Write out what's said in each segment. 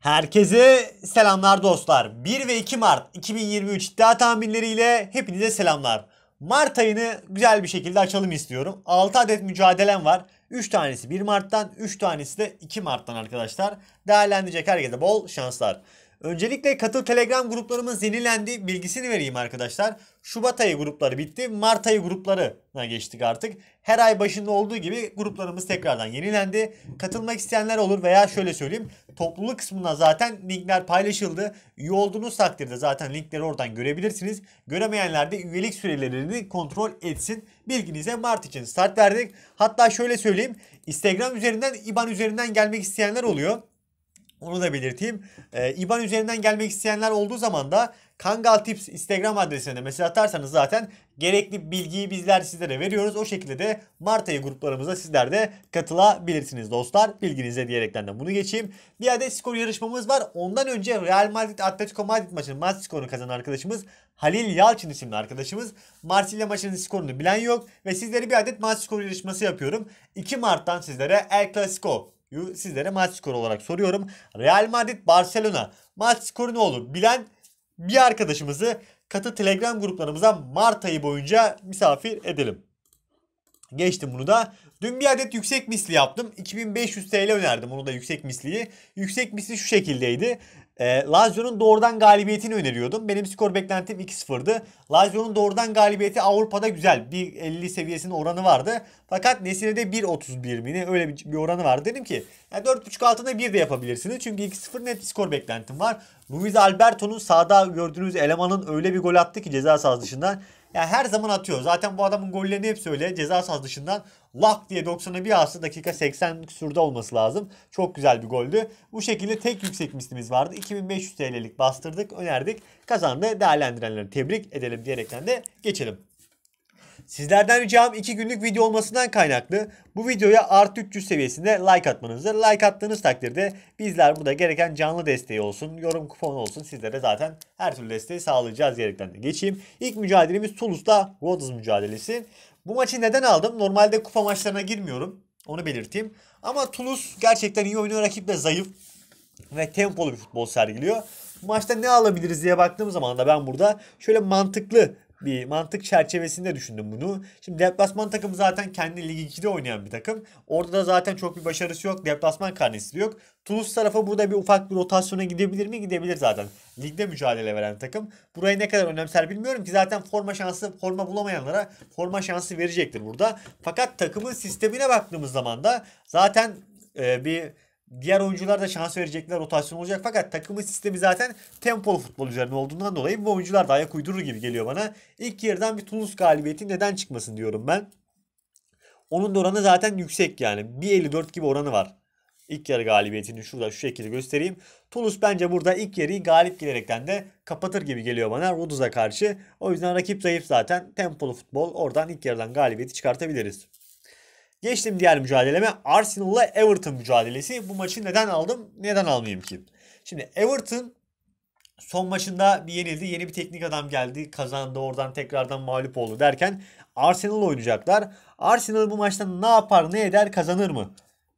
Herkese selamlar dostlar. 1 ve 2 Mart 2023 iddia tahminleriyle hepinize selamlar. Mart ayını güzel bir şekilde açalım istiyorum. 6 adet mücadelem var. 3 tanesi 1 Mart'tan, 3 tanesi de 2 Mart'tan arkadaşlar. Değerlendirecek herkese bol şanslar. Öncelikle katıl Telegram gruplarımız yenilendi bilgisini vereyim arkadaşlar. Şubat ayı grupları bitti. Mart ayı gruplarına geçtik artık. Her ay başında olduğu gibi gruplarımız tekrardan yenilendi. Katılmak isteyenler olur veya şöyle söyleyeyim. Topluluk kısmına zaten linkler paylaşıldı. Üye olduğunuz takdirde zaten linkleri oradan görebilirsiniz. Göremeyenler de üyelik sürelerini kontrol etsin. Bilginize Mart için start verdik. Hatta şöyle söyleyeyim. Instagram üzerinden, IBAN üzerinden gelmek isteyenler oluyor. Onu da belirteyim. Ee, IBAN üzerinden gelmek isteyenler olduğu zaman da Kangal Tips Instagram adresine de mesaj atarsanız zaten gerekli bilgiyi bizler sizlere veriyoruz. O şekilde de Mart ayı gruplarımıza sizler de katılabilirsiniz dostlar. Bilginize diyerekten de bunu geçeyim. Bir adet skor yarışmamız var. Ondan önce Real Madrid Atletico Madrid maçının maç skorunu kazanan arkadaşımız Halil Yalçın isimli arkadaşımız. Marsilya maçının skorunu bilen yok ve sizlere bir adet maç skoru yarışması yapıyorum. 2 Mart'tan sizlere El Clasico Sizlere maç skoru olarak soruyorum. Real Madrid Barcelona maç skoru ne olur? Bilen bir arkadaşımızı katı Telegram gruplarımıza Mart ayı boyunca misafir edelim. Geçtim bunu da. Dün bir adet yüksek misli yaptım. 2500 TL önerdim onu da yüksek misliyi. Yüksek misli şu şekildeydi. E, Lazio'nun doğrudan galibiyetini öneriyordum. Benim skor beklentim 2-0'dı. Lazio'nun doğrudan galibiyeti Avrupa'da güzel. bir 50 seviyesinin oranı vardı. Fakat Nesine'de 1.31 mi ne öyle bir, bir oranı var. Dedim ki yani 4.5 altında 1 de yapabilirsiniz. Çünkü 2-0 net skor beklentim var. Luis Alberto'nun sağda gördüğünüz elemanın öyle bir gol attı ki ceza sahası dışından. Yani her zaman atıyor. Zaten bu adamın gollerini hep söyle. Ceza sahası dışından lak diye 90'a bir astı. Dakika 80 küsurda olması lazım. Çok güzel bir goldü. Bu şekilde tek yüksek mislimiz vardı. 2500 TL'lik bastırdık, önerdik. Kazandı. Değerlendirenleri tebrik edelim diyerekten de geçelim. Sizlerden ricam 2 günlük video olmasından kaynaklı bu videoya artı 300 seviyesinde like atmanızdır. Like attığınız takdirde bizler burada gereken canlı desteği olsun, yorum kuponu olsun sizlere zaten her türlü desteği sağlayacağız diyerekten de geçeyim. İlk mücadelemiz Tulus'ta Rhodes mücadelesi. Bu maçı neden aldım? Normalde kupa maçlarına girmiyorum. Onu belirteyim. Ama Tulus gerçekten iyi oynuyor. Rakip de zayıf ve tempolu bir futbol sergiliyor. Bu maçta ne alabiliriz diye baktığım zaman da ben burada şöyle mantıklı bir mantık çerçevesinde düşündüm bunu. Şimdi deplasman takımı zaten kendi Lig 2'de oynayan bir takım. Orada da zaten çok bir başarısı yok. Deplasman karnesi de yok. Toulouse tarafı burada bir ufak bir rotasyona gidebilir mi? Gidebilir zaten. Ligde mücadele veren takım. Burayı ne kadar önemser bilmiyorum ki zaten forma şansı forma bulamayanlara forma şansı verecektir burada. Fakat takımın sistemine baktığımız zaman da zaten e, bir Diğer oyuncular da şans verecekler, rotasyon olacak. Fakat takımın sistemi zaten tempolu futbol üzerine olduğundan dolayı bu oyuncular da ayak uydurur gibi geliyor bana. İlk yerden bir Tunus galibiyeti neden çıkmasın diyorum ben. Onun da oranı zaten yüksek yani. 1.54 gibi oranı var. İlk yarı galibiyetini şurada şu şekilde göstereyim. Toulouse bence burada ilk yarıyı galip giderekten de kapatır gibi geliyor bana Roduz'a karşı. O yüzden rakip zayıf zaten. Tempolu futbol. Oradan ilk yarıdan galibiyeti çıkartabiliriz. Geçtim diğer mücadeleme Arsenal'la Everton mücadelesi. Bu maçı neden aldım? Neden almayayım ki? Şimdi Everton son maçında bir yenildi. Yeni bir teknik adam geldi. Kazandı oradan tekrardan mağlup oldu derken Arsenal oynayacaklar. Arsenal bu maçta ne yapar ne eder kazanır mı?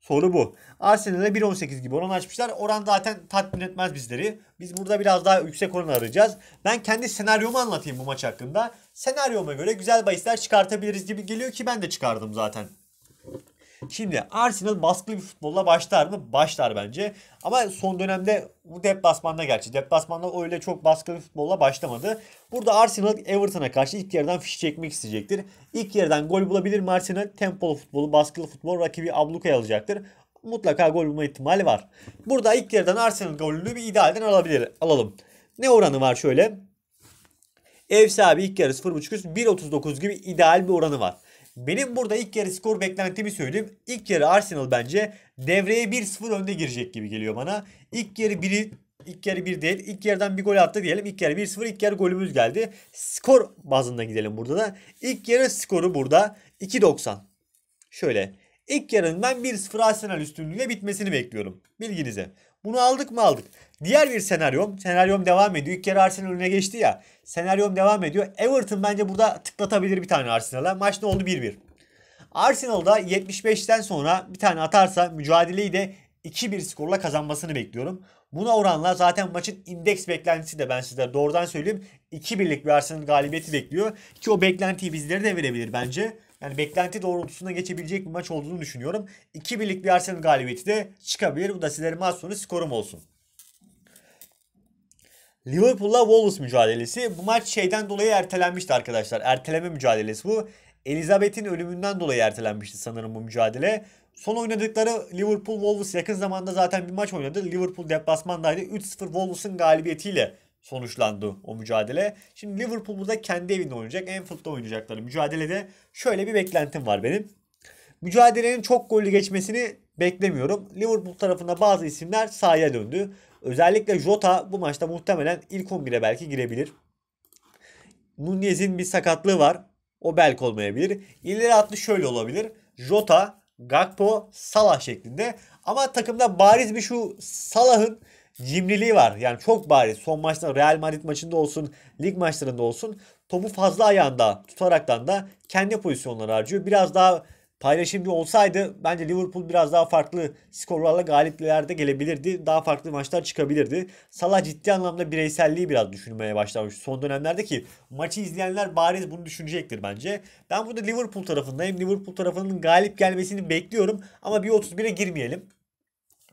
Soru bu. Arsenal'e 1.18 gibi oran açmışlar. Oran zaten tatmin etmez bizleri. Biz burada biraz daha yüksek oran arayacağız. Ben kendi senaryomu anlatayım bu maç hakkında. Senaryoma göre güzel bahisler çıkartabiliriz gibi geliyor ki ben de çıkardım zaten Şimdi Arsenal baskılı bir futbolla başlar mı? Başlar bence. Ama son dönemde bu deplasmanda gerçi. Deplasmanda öyle çok baskılı bir futbolla başlamadı. Burada Arsenal Everton'a karşı ilk yerden fiş çekmek isteyecektir. İlk yerden gol bulabilir mi Arsenal? Tempolu futbolu, baskılı futbol rakibi ablukaya alacaktır mutlaka gol bulma ihtimali var. Burada ilk yerden Arsenal golünü bir idealden alabilir, alalım. Ne oranı var şöyle? Ev sahibi ilk yarı 0.5 üst 1.39 gibi ideal bir oranı var. Benim burada ilk yarı skor beklentimi söyleyeyim. İlk yarı Arsenal bence devreye 1-0 önde girecek gibi geliyor bana. İlk yarı 1'i ilk yarı 1 değil. İlk yarıdan bir gol attı diyelim. İlk yarı 1-0. ilk yarı golümüz geldi. Skor bazında gidelim burada da. İlk yarı skoru burada 2.90. Şöyle. İlk yarının ben 1-0 Arsenal üstünlüğüyle bitmesini bekliyorum. Bilginize. Bunu aldık mı aldık. Diğer bir senaryom, senaryom devam ediyor. İlk kere Arsenal önüne geçti ya. Senaryom devam ediyor. Everton bence burada tıklatabilir bir tane Arsenal'a. Maç ne oldu? 1-1. Arsenal'da 75'ten sonra bir tane atarsa mücadeleyi de 2-1 skorla kazanmasını bekliyorum. Buna oranla zaten maçın indeks beklentisi de ben size doğrudan söyleyeyim. 2 birlik bir Arsenal galibiyeti bekliyor. Ki o beklentiyi bizlere de verebilir bence. Yani beklenti doğrultusunda geçebilecek bir maç olduğunu düşünüyorum. 2 birlik bir Arsenal galibiyeti de çıkabilir. Bu da sizlerin maç sonu skorum olsun. Liverpool'la Wolves mücadelesi. Bu maç şeyden dolayı ertelenmişti arkadaşlar. Erteleme mücadelesi bu. Elizabeth'in ölümünden dolayı ertelenmişti sanırım bu mücadele. Son oynadıkları Liverpool Wolves yakın zamanda zaten bir maç oynadı. Liverpool deplasmandaydı. 3-0 Wolves'ın galibiyetiyle sonuçlandı o mücadele. Şimdi Liverpool burada kendi evinde oynayacak. Anfield'da oynayacakları Mücadelede şöyle bir beklentim var benim. Mücadelenin çok gollü geçmesini beklemiyorum. Liverpool tarafında bazı isimler sahaya döndü. Özellikle Jota bu maçta muhtemelen ilk 11'e belki girebilir. Nunez'in bir sakatlığı var. O belki olmayabilir. İleri atlı şöyle olabilir. Jota, Gakpo, Salah şeklinde. Ama takımda bariz bir şu Salah'ın cimriliği var. Yani çok bari Son maçta Real Madrid maçında olsun, lig maçlarında olsun topu fazla ayağında tutaraktan da kendi pozisyonları harcıyor. Biraz daha paylaşımcı olsaydı bence Liverpool biraz daha farklı skorlarla galiplerde gelebilirdi. Daha farklı maçlar çıkabilirdi. Salah ciddi anlamda bireyselliği biraz düşünmeye başlamış son dönemlerde ki maçı izleyenler bariz bunu düşünecektir bence. Ben burada Liverpool tarafındayım. Liverpool tarafının galip gelmesini bekliyorum ama bir 31'e girmeyelim.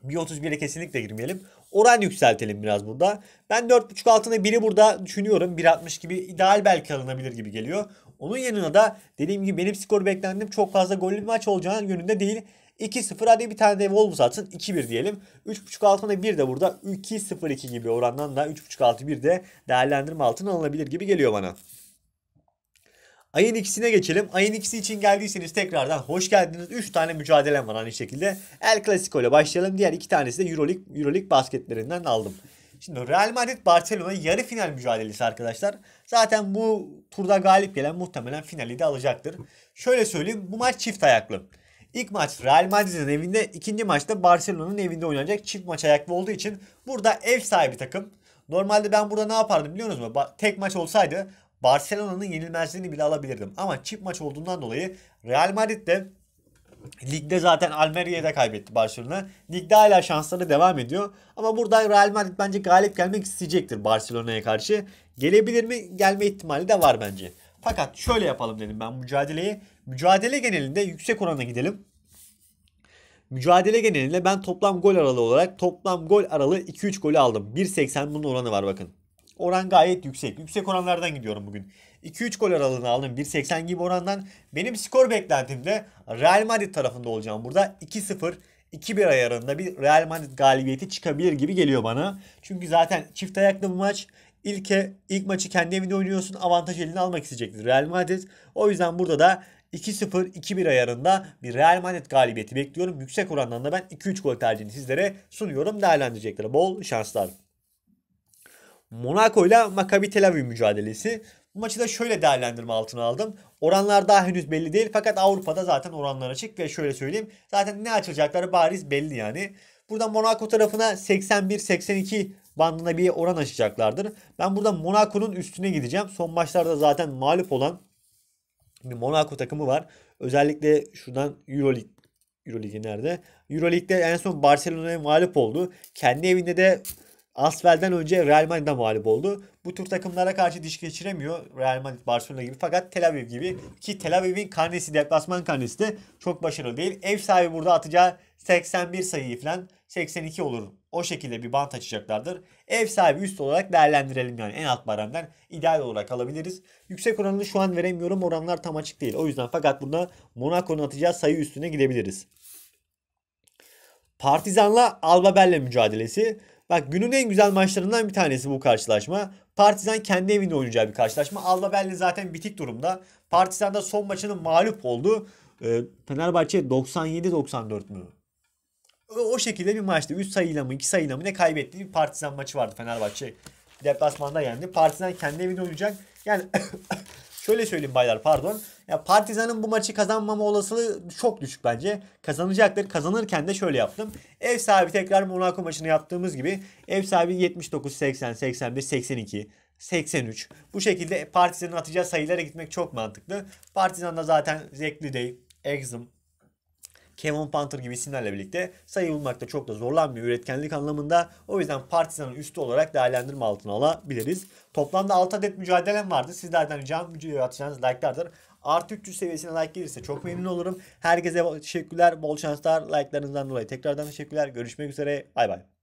1.31'e kesinlikle girmeyelim. Oran yükseltelim biraz burada. Ben 4.5 altında biri burada düşünüyorum. 1.60 gibi ideal belki alınabilir gibi geliyor. Onun yanına da dediğim gibi benim skoru beklendim. Çok fazla gollü bir maç olacağı yönünde değil. 2-0 hadi bir tane de Wolves atsın 2-1 diyelim. 3.5 altında 1 de burada 2-0-2 gibi orandan da 3.5 altı 1 de değerlendirme altına alınabilir gibi geliyor bana. Ayın ikisine geçelim. Ayın ikisi için geldiyseniz tekrardan hoş geldiniz. 3 tane mücadelem var aynı şekilde. El Clasico ile başlayalım. Diğer iki tanesi de Euroleague, Euroleague basketlerinden aldım. Şimdi Real Madrid Barcelona yarı final mücadelesi arkadaşlar. Zaten bu turda galip gelen muhtemelen finali de alacaktır. Şöyle söyleyeyim bu maç çift ayaklı. İlk maç Real Madrid'in evinde, ikinci maçta Barcelona'nın evinde oynanacak çift maç ayaklı olduğu için burada ev sahibi takım. Normalde ben burada ne yapardım biliyor musunuz? Tek maç olsaydı Barcelona'nın yenilmezliğini bile alabilirdim. Ama çift maç olduğundan dolayı Real Madrid de Ligde zaten Almeria'ya da kaybetti Barcelona. Ligde hala şansları devam ediyor. Ama burada Real Madrid bence galip gelmek isteyecektir Barcelona'ya karşı. Gelebilir mi? Gelme ihtimali de var bence. Fakat şöyle yapalım dedim ben mücadeleyi. Mücadele genelinde yüksek oranla gidelim. Mücadele genelinde ben toplam gol aralığı olarak toplam gol aralığı 2-3 golü aldım. 1.80 bunun oranı var bakın. Oran gayet yüksek. Yüksek oranlardan gidiyorum bugün. 2-3 gol aralığını aldım 1.80 gibi orandan. Benim skor beklentimde Real Madrid tarafında olacağım burada. 2-0 2-1 ayarında bir Real Madrid galibiyeti çıkabilir gibi geliyor bana. Çünkü zaten çift ayaklı bu maç. İlke ilk maçı kendi evinde oynuyorsun. Avantaj elini almak isteyecektir Real Madrid. O yüzden burada da 2-0 2-1 ayarında bir Real Madrid galibiyeti bekliyorum. Yüksek orandan da ben 2-3 gol tercihini sizlere sunuyorum. Değerlendirecekler. Bol şanslar. Monaco ile Maccabi Tel Aviv mücadelesi. Bu maçı da şöyle değerlendirme altına aldım. Oranlar daha henüz belli değil fakat Avrupa'da zaten oranlar açık ve şöyle söyleyeyim. Zaten ne açılacakları bariz belli yani. Burada Monaco tarafına 81-82 bandında bir oran açacaklardır. Ben burada Monaco'nun üstüne gideceğim. Son maçlarda zaten mağlup olan bir Monaco takımı var. Özellikle şuradan Euroleague Euroleague'i nerede? Euroleague'de en son Barcelona'ya mağlup oldu. Kendi evinde de Asfel'den önce Real Madrid'e mağlup oldu. Bu tür takımlara karşı diş geçiremiyor Real Madrid, Barcelona gibi fakat Tel Aviv gibi ki Tel Aviv'in karnesi, deplasman karnesi de çok başarılı değil. Ev sahibi burada atacağı 81 sayıyı falan 82 olur. O şekilde bir bant açacaklardır. Ev sahibi üst olarak değerlendirelim yani en alt baremden ideal olarak alabiliriz. Yüksek oranını şu an veremiyorum. Oranlar tam açık değil. O yüzden fakat bunda Monaco'nun atacağı sayı üstüne gidebiliriz. Partizan'la Alba Berlin mücadelesi. Bak günün en güzel maçlarından bir tanesi bu karşılaşma. Partizan kendi evinde oynayacağı bir karşılaşma. Alba Berlin zaten bitik durumda. Partizan da son maçını mağlup oldu. E, Fenerbahçe 97-94 mü? O şekilde bir maçtı. 3 sayıyla mı 2 sayıyla mı ne kaybetti? bir Partizan maçı vardı Fenerbahçe. Deplasmanda yendi. Partizan kendi evinde oynayacak. Yani şöyle söyleyeyim baylar pardon. Ya Partizan'ın bu maçı kazanmama olasılığı çok düşük bence. Kazanacaktır. Kazanırken de şöyle yaptım. Ev sahibi tekrar Monaco maçını yaptığımız gibi ev sahibi 79, 80, 81, 82 83. Bu şekilde Partizan'ın atacağı sayılara gitmek çok mantıklı. Partizan da zaten Zekli Day, Exum, Kevin Panther gibi isimlerle birlikte sayı bulmakta çok da zorlanmıyor üretkenlik anlamında. O yüzden Partizan'ın üstü olarak değerlendirme altına alabiliriz. Toplamda 6 adet mücadelem vardı. Sizlerden ricam videoya atacağınız like'lardır. Artı 300 seviyesine like gelirse çok memnun olurum. Herkese teşekkürler. Bol şanslar. Like'larınızdan dolayı tekrardan teşekkürler. Görüşmek üzere. Bay bay.